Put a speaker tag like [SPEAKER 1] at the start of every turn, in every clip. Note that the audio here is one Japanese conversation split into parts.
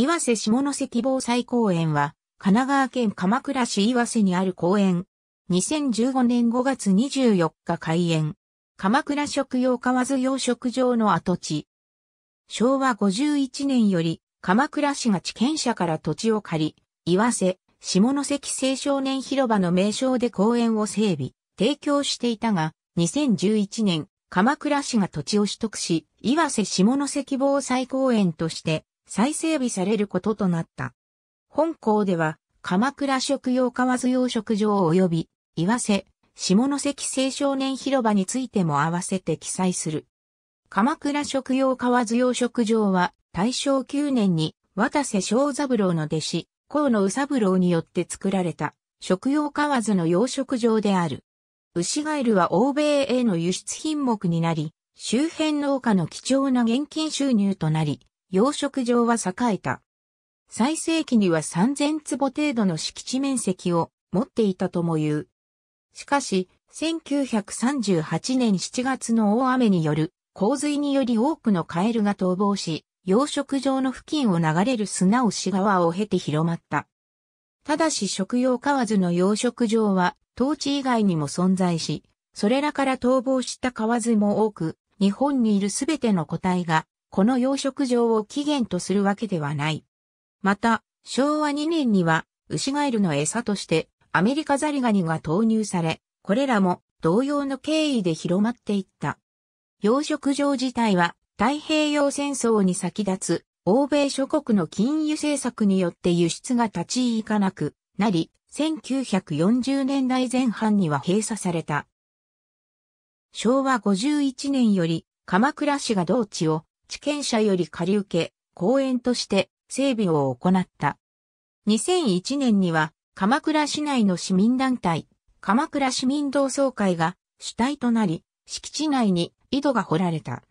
[SPEAKER 1] 岩瀬下関防災公園は、神奈川県鎌倉市岩瀬にある公園。2015年5月24日開園。鎌倉食用河津養殖場の跡地。昭和51年より、鎌倉市が地権者から土地を借り、岩瀬、下関青少年広場の名称で公園を整備、提供していたが、2011年、鎌倉市が土地を取得し、岩瀬下関防災公園として再整備されることとなった。本校では、鎌倉食用河津養殖場及び、岩瀬、下関青少年広場についても合わせて記載する。鎌倉食用河津養殖場は、大正9年に、渡瀬正三郎の弟子、河野宇三郎によって作られた、食用河津の養殖場である。牛ガエルは欧米への輸出品目になり、周辺農家の貴重な現金収入となり、養殖場は栄えた。最盛期には3000坪程度の敷地面積を持っていたとも言う。しかし、1938年7月の大雨による洪水により多くのカエルが逃亡し、養殖場の付近を流れる砂を市川を経て広まった。ただし食用蛙の養殖場は、当地以外にも存在し、それらから逃亡した蛙も多く、日本にいるすべての個体がこの養殖場を起源とするわけではない。また、昭和2年には、牛ガエルの餌として、アメリカザリガニが投入され、これらも同様の経緯で広まっていった。養殖場自体は、太平洋戦争に先立つ、欧米諸国の金融政策によって輸出が立ち行かなくなり、1940年代前半には閉鎖された。昭和51年より、鎌倉市が同地を地権者より借り受け、公園として整備を行った。2001年には、鎌倉市内の市民団体、鎌倉市民同窓会が主体となり、敷地内に井戸が掘られた。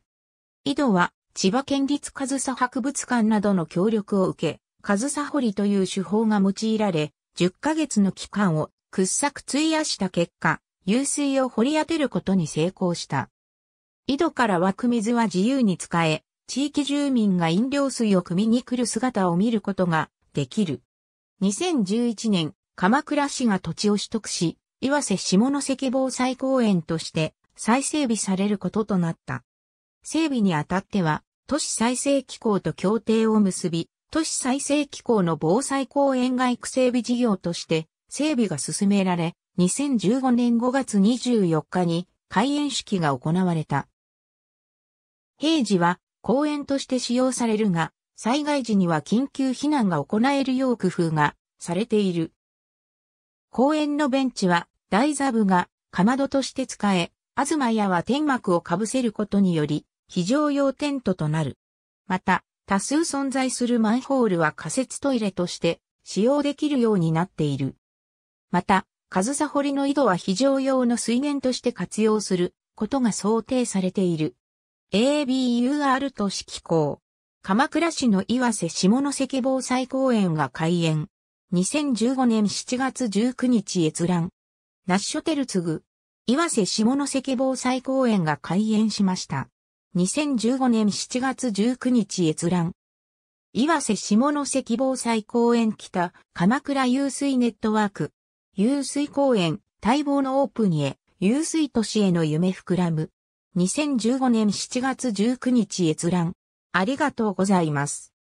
[SPEAKER 1] 井戸は、千葉県立上総博物館などの協力を受け、上総掘りという手法が用いられ、10ヶ月の期間を掘削費やした結果、湧水を掘り当てることに成功した。井戸から湧く水は自由に使え、地域住民が飲料水を汲みに来る姿を見ることができる。2011年、鎌倉市が土地を取得し、岩瀬下関防災公園として再整備されることとなった。整備にあたっては、都市再生機構と協定を結び、都市再生機構の防災公園外区整備事業として整備が進められ、2015年5月24日に開園式が行われた。平時は公園として使用されるが、災害時には緊急避難が行えるよう工夫がされている。公園のベンチは台座部がかまどとして使え、東屋は天幕をかぶせることにより、非常用テントとなる。また、多数存在するマンホールは仮設トイレとして使用できるようになっている。また、上総堀の井戸は非常用の水源として活用することが想定されている。ABUR 都市機構。鎌倉市の岩瀬下関防災公園が開園。2015年7月19日閲覧。ナッショテルツグ。岩瀬下関防災公園が開園しました。2015年7月19日閲覧。岩瀬下関防災公園北鎌倉遊水ネットワーク。遊水公園待望のオープンへ、遊水都市への夢膨らむ。2015年7月19日閲覧。ありがとうございます。